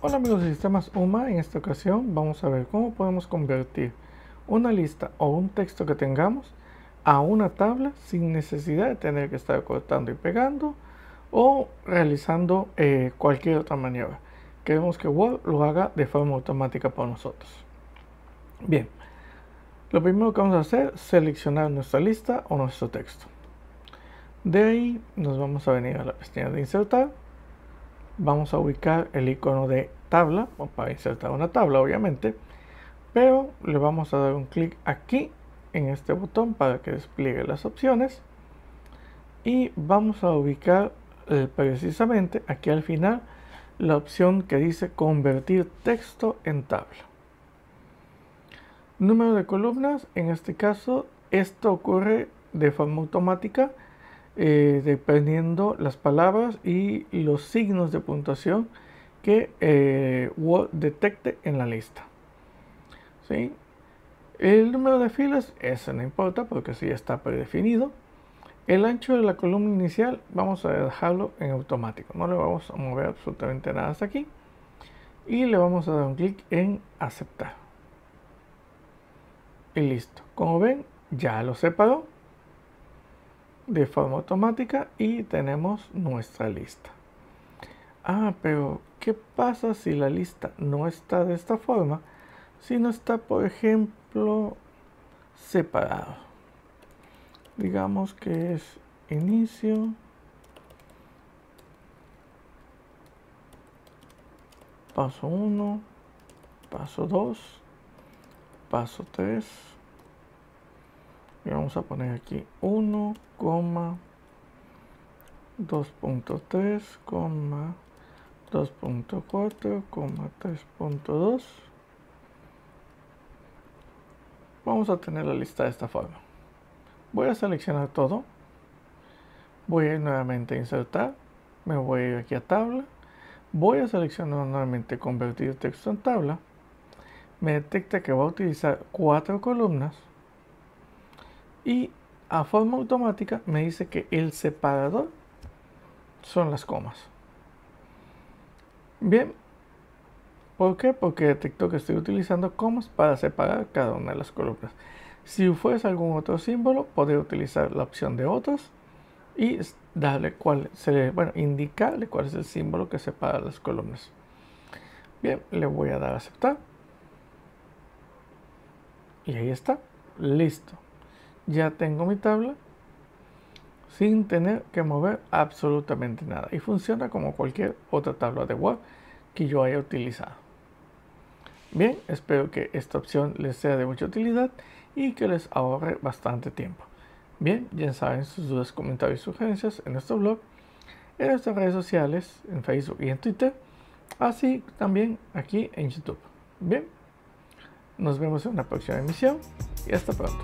Hola amigos de sistemas UMA, en esta ocasión vamos a ver cómo podemos convertir una lista o un texto que tengamos a una tabla sin necesidad de tener que estar cortando y pegando o realizando eh, cualquier otra maniobra. Queremos que Word lo haga de forma automática por nosotros. Bien, lo primero que vamos a hacer es seleccionar nuestra lista o nuestro texto. De ahí nos vamos a venir a la pestaña de insertar vamos a ubicar el icono de tabla, para insertar una tabla obviamente, pero le vamos a dar un clic aquí en este botón para que despliegue las opciones y vamos a ubicar eh, precisamente aquí al final la opción que dice convertir texto en tabla. Número de columnas, en este caso esto ocurre de forma automática eh, dependiendo las palabras y los signos de puntuación que eh, Word detecte en la lista. ¿Sí? El número de filas, eso no importa porque si ya está predefinido. El ancho de la columna inicial vamos a dejarlo en automático, no le vamos a mover absolutamente nada hasta aquí. Y le vamos a dar un clic en aceptar. Y listo. Como ven, ya lo separó de forma automática y tenemos nuestra lista. Ah, pero ¿qué pasa si la lista no está de esta forma? Si no está, por ejemplo, separado. Digamos que es inicio. Paso 1, paso 2, paso 3, y vamos a poner aquí 1, 2.3, 2.4, 3.2. vamos a tener la lista de esta forma voy a seleccionar todo voy a ir nuevamente a insertar me voy a ir aquí a tabla voy a seleccionar nuevamente convertir texto en tabla me detecta que va a utilizar cuatro columnas y a forma automática me dice que el separador son las comas. Bien, ¿por qué? Porque detectó que estoy utilizando comas para separar cada una de las columnas. Si fuese algún otro símbolo, podría utilizar la opción de otros y darle cuál bueno, indicarle cuál es el símbolo que separa las columnas. Bien, le voy a dar a aceptar. Y ahí está, listo ya tengo mi tabla sin tener que mover absolutamente nada y funciona como cualquier otra tabla de Word que yo haya utilizado. Bien, espero que esta opción les sea de mucha utilidad y que les ahorre bastante tiempo. Bien, ya saben sus dudas, comentarios y sugerencias en nuestro blog, en nuestras redes sociales, en Facebook y en Twitter, así también aquí en YouTube. Bien, nos vemos en una próxima emisión y hasta pronto.